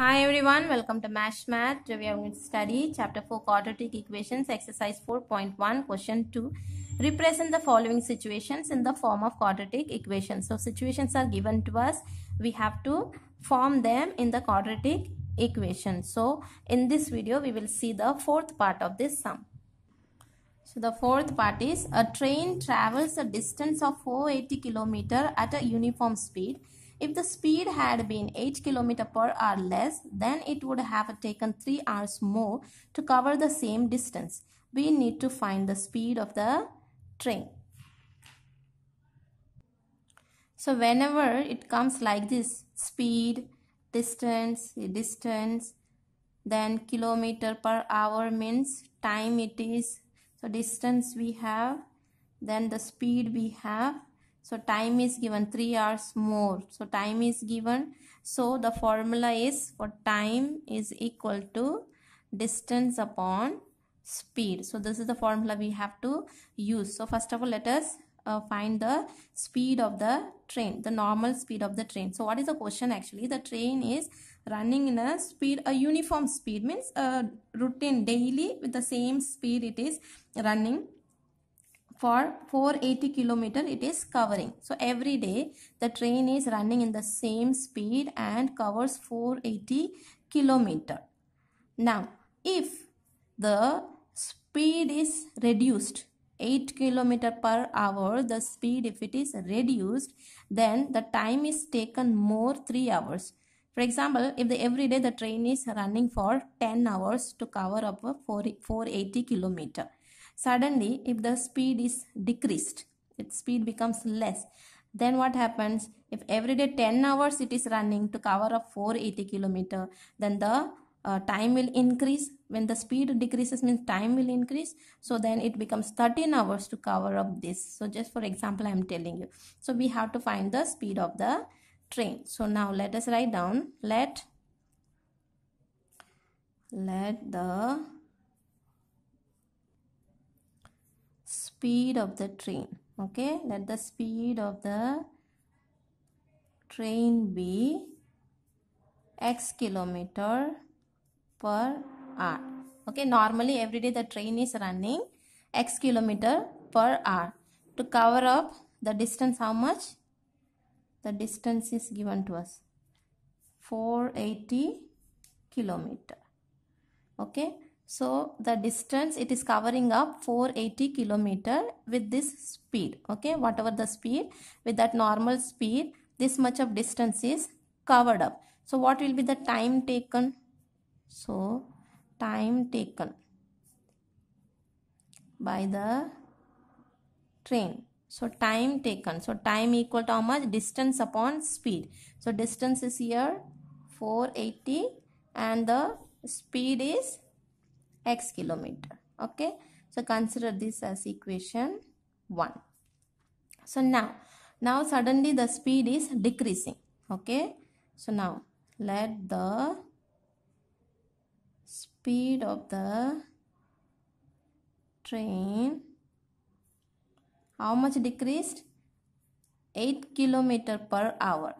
Hi everyone, welcome to MASH Math. Today we are going to study Chapter 4 Quadratic Equations, Exercise 4.1, Question 2. Represent the following situations in the form of quadratic equations. So situations are given to us. We have to form them in the quadratic equation. So in this video, we will see the fourth part of this sum. So the fourth part is a train travels a distance of 480 km at a uniform speed if the speed had been 8 km per hour less, then it would have taken 3 hours more to cover the same distance. We need to find the speed of the train. So whenever it comes like this, speed, distance, distance, then kilometer per hour means time it is. So distance we have, then the speed we have, so time is given 3 hours more. So time is given. So the formula is for time is equal to distance upon speed. So this is the formula we have to use. So first of all let us uh, find the speed of the train, the normal speed of the train. So what is the question actually? The train is running in a speed, a uniform speed means a uh, routine daily with the same speed it is running for 480 kilometer it is covering so every day the train is running in the same speed and covers 480 kilometer now if the speed is reduced 8 kilometer per hour the speed if it is reduced then the time is taken more 3 hours for example if the every day the train is running for 10 hours to cover up 4, 480 kilometer Suddenly, if the speed is decreased, its speed becomes less, then what happens? If every day 10 hours it is running to cover a 480 kilometer, then the uh, time will increase when the speed decreases means time will increase so then it becomes 13 hours to cover up this so just for example i am telling you so we have to find the speed of the train so now let us write down let let the speed of the train okay let the speed of the train be x kilometer per hour okay normally every day the train is running x kilometer per hour to cover up the distance how much the distance is given to us 480 kilometer okay so the distance it is covering up 480 kilometer with this speed okay whatever the speed with that normal speed this much of distance is covered up so what will be the time taken so time taken by the train so time taken so time equal to how much distance upon speed so distance is here 480 and the speed is x kilometer okay so consider this as equation 1 so now now suddenly the speed is decreasing okay so now let the speed of the train how much decreased 8 kilometer per hour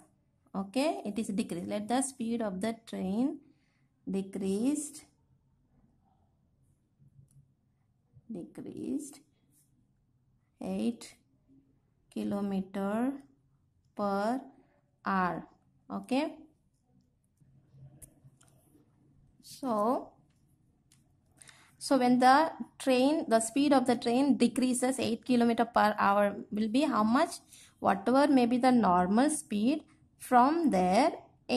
okay it is decreased let the speed of the train decreased decreased 8 kilometer per hour okay so so when the train the speed of the train decreases 8 kilometer per hour will be how much whatever may be the normal speed from there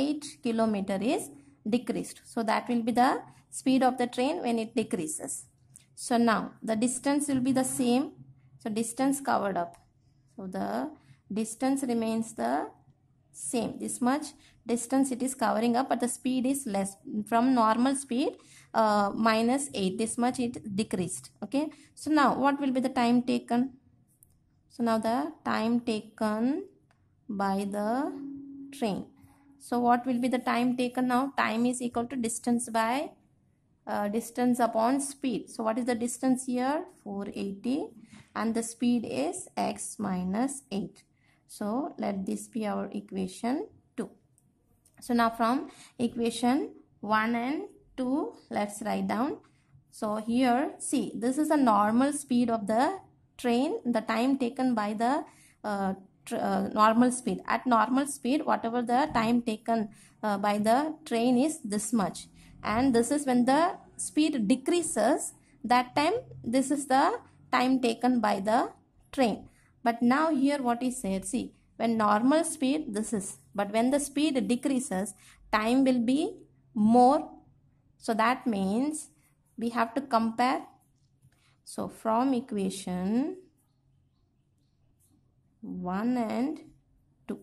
8 kilometer is decreased so that will be the speed of the train when it decreases so now the distance will be the same. So distance covered up. So the distance remains the same. This much distance it is covering up but the speed is less. From normal speed uh, minus 8. This much it decreased. Okay. So now what will be the time taken? So now the time taken by the train. So what will be the time taken now? Time is equal to distance by uh, distance upon speed. So what is the distance here? 480 and the speed is x minus 8. So let this be our equation 2. So now from equation 1 and 2 let's write down. So here see this is the normal speed of the train the time taken by the uh, uh, normal speed. At normal speed whatever the time taken uh, by the train is this much and this is when the speed decreases that time this is the time taken by the train but now here what is said see when normal speed this is but when the speed decreases time will be more so that means we have to compare so from equation 1 and 2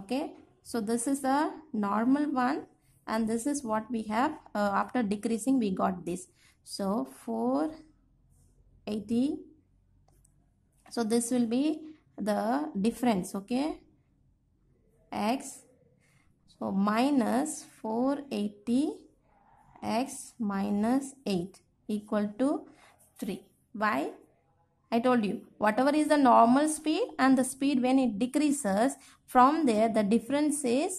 okay so this is the normal one and this is what we have uh, after decreasing we got this so 480 so this will be the difference okay x so minus 480 x minus 8 equal to 3 why I told you whatever is the normal speed and the speed when it decreases from there the difference is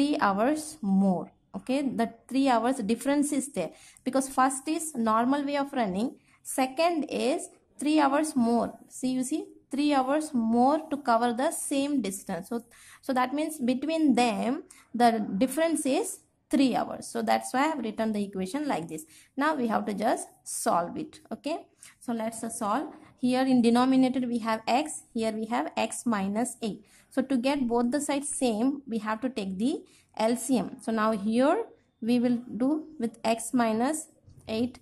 3 hours more okay the three hours difference is there because first is normal way of running second is three hours more see you see three hours more to cover the same distance so so that means between them the difference is 3 hours. So that's why I have written the equation like this. Now we have to just solve it. Okay. So let's solve. Here in denominator we have x, here we have x minus minus a. So to get both the sides same, we have to take the LCM. So now here we will do with x minus 8,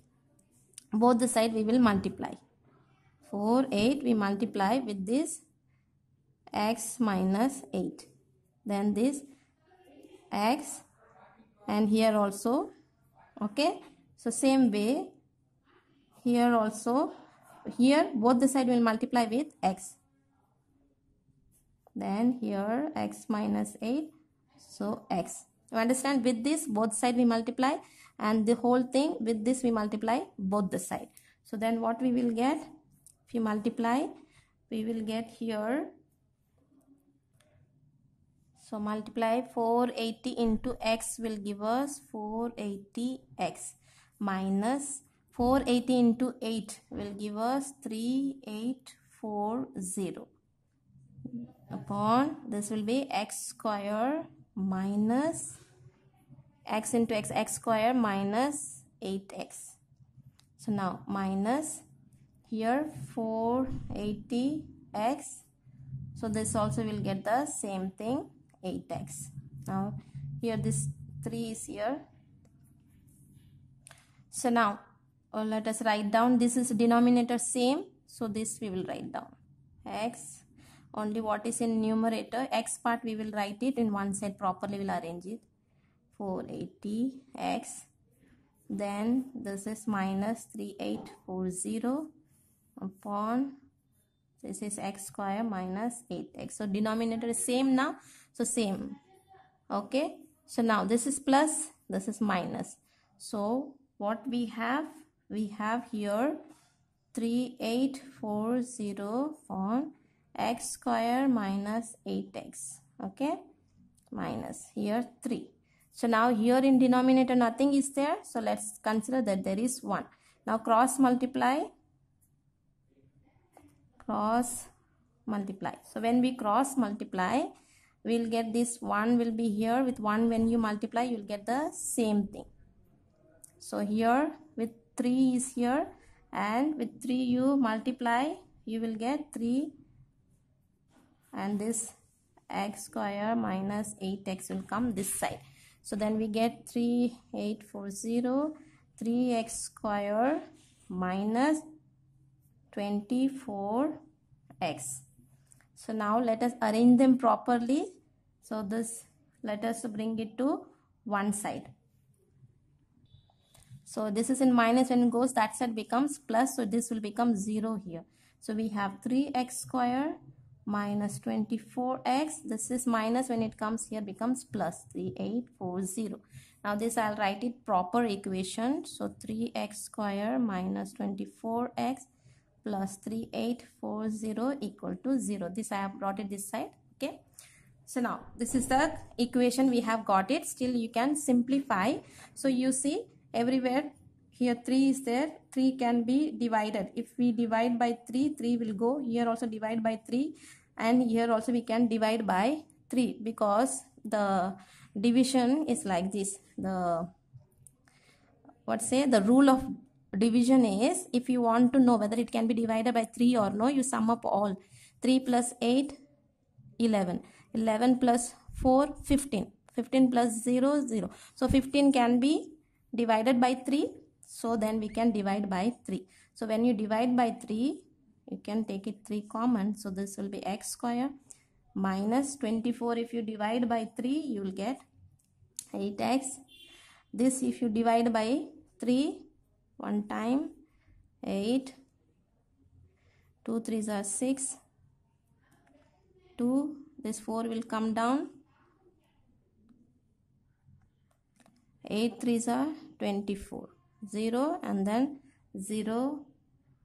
both the side we will multiply. 4, 8 we multiply with this x minus 8. Then this x and here also okay so same way here also here both the side will multiply with x then here x minus 8 so x you understand with this both side we multiply and the whole thing with this we multiply both the side so then what we will get if you multiply we will get here so multiply 480 into x will give us 480x minus 480 into 8 will give us 3840 upon this will be x square minus x into x x square minus 8x so now minus here 480x so this also will get the same thing 8x now here this 3 is here so now or oh, let us write down this is denominator same so this we will write down x only what is in numerator x part we will write it in one side properly we'll arrange it 480 x then this is minus 3840 upon this is x square minus 8x so denominator is same now so same okay so now this is plus this is minus so what we have we have here 3840 from x square minus 8x okay minus here 3 so now here in denominator nothing is there so let's consider that there is 1 now cross multiply cross multiply so when we cross multiply we'll get this 1 will be here with 1 when you multiply you'll get the same thing so here with 3 is here and with 3 you multiply you will get 3 and this x square minus 8x will come this side so then we get 3840 3x square minus 24x so now let us arrange them properly so this let us bring it to one side so this is in minus when it goes that side becomes plus. So this will become 0 here. So we have 3x square minus 24x. This is minus when it comes here becomes plus 3840. Now this I'll write it proper equation. So 3x square minus 24x plus 3840 equal to 0. This I have brought it this side. Okay. So now this is the equation we have got it. Still you can simplify. So you see everywhere here 3 is there 3 can be divided if we divide by 3 3 will go here also divide by 3 and here also we can divide by 3 because the division is like this the what say the rule of division is if you want to know whether it can be divided by 3 or no you sum up all 3 plus 8 11 11 plus 4 15 15 plus 0 0 so 15 can be divided by 3 so then we can divide by 3 so when you divide by 3 you can take it 3 common so this will be x square minus 24 if you divide by 3 you will get 8x this if you divide by 3 one time 8 2 3s are 6 2 this 4 will come down 8 3s are 24 0 and then 0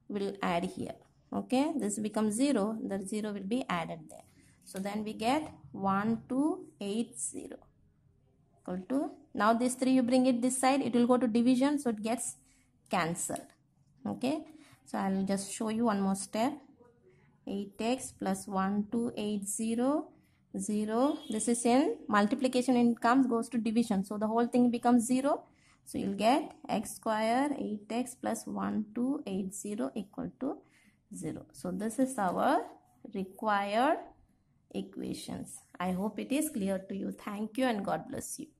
will add here okay this becomes 0 the 0 will be added there so then we get 1 2 8 0 equal to now this 3 you bring it this side it will go to division so it gets cancelled okay so I'll just show you one more step 8x plus 1280 0 this is in multiplication in it comes goes to division so the whole thing becomes 0 so you'll get x square 8x plus 1280 equal to 0 so this is our required equations i hope it is clear to you thank you and god bless you